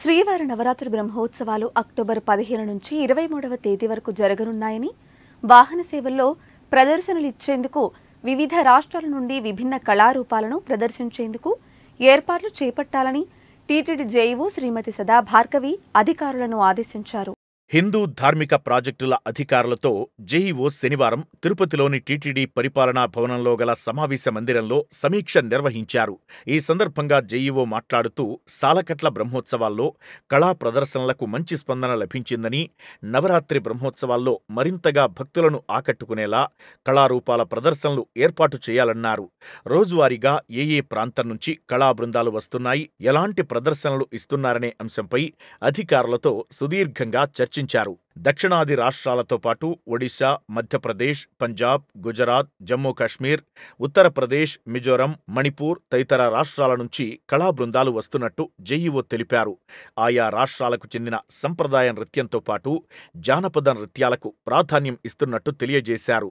శ్రీవారి నవరాత్రి బ్రహ్మోత్సవాలు అక్టోబర్ పదిహేను నుంచి ఇరవై మూడవ తేదీ వరకు జరగనున్నాయని వాహన సేవల్లో ప్రదర్శనలు ఇచ్చేందుకు వివిధ రాష్ట్రాల నుండి విభిన్న కళారూపాలను ప్రదర్శించేందుకు ఏర్పాట్లు చేపట్టాలని టీటీడీ జేఈఓ శ్రీమతి సదా భార్గవి అధికారులను ఆదేశించారు హిందూ ధార్మిక ప్రాజెక్టుల అధికారులతో జేఈఓ శనివారం తిరుపతిలోని టీటీడీ పరిపాలనా భవనంలో గల సమావేశ మందిరంలో సమీక్ష నిర్వహించారు ఈ సందర్భంగా జేఈఓ మాట్లాడుతూ సాలకట్ల బ్రహ్మోత్సవాల్లో కళా ప్రదర్శనలకు మంచి స్పందన లభించిందని నవరాత్రి బ్రహ్మోత్సవాల్లో మరింతగా భక్తులను ఆకట్టుకునేలా కళారూపాల ప్రదర్శనలు ఏర్పాటు చేయాలన్నారు రోజువారీగా ఏ ఏ ప్రాంతం నుంచి కళా బృందాలు వస్తున్నాయి ఎలాంటి ప్రదర్శనలు ఇస్తున్నారనే అంశంపై అధికారులతో సుదీర్ఘంగా చర్చ చర్చించారు దక్షిణాది రాష్ట్రాలతో పాటు ఒడిశా మధ్యప్రదేశ్ పంజాబ్ గుజరాత్ జమ్మూ కాశ్మీర్ ఉత్తరప్రదేశ్ మిజోరం మణిపూర్ తదితర రాష్ట్రాల నుంచి కళా బృందాలు వస్తున్నట్టు జెఈఓ తెలిపారు ఆయా రాష్ట్రాలకు చెందిన సంప్రదాయ నృత్యంతో పాటు జానపద నృత్యాలకు ప్రాధాన్యం ఇస్తున్నట్టు తెలియజేశారు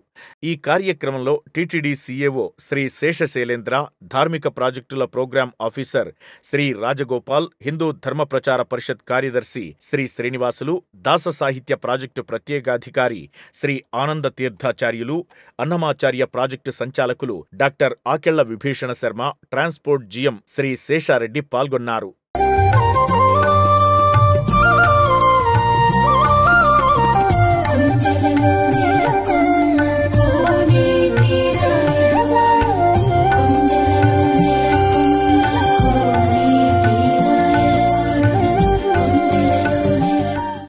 ఈ కార్యక్రమంలో టీటీడీ సీఏఓ శ్రీ శేషశైలేంద్ర ధార్మిక ప్రాజెక్టుల ప్రోగ్రాం ఆఫీసర్ శ్రీ రాజగోపాల్ హిందూ ధర్మ ప్రచార పరిషత్ కార్యదర్శి శ్రీ శ్రీనివాసులు దాస సాహిత్య ప్రాజెక్టు ప్రత్యేకాధికారి శ్రీ ఆనంద తీర్థాచార్యులు అన్నమాచార్య ప్రాజెక్టు సంచాలకులు doctor Akella Vibhishana Sharma transport GM Shri Sesha Reddy పాల్గొన్నారు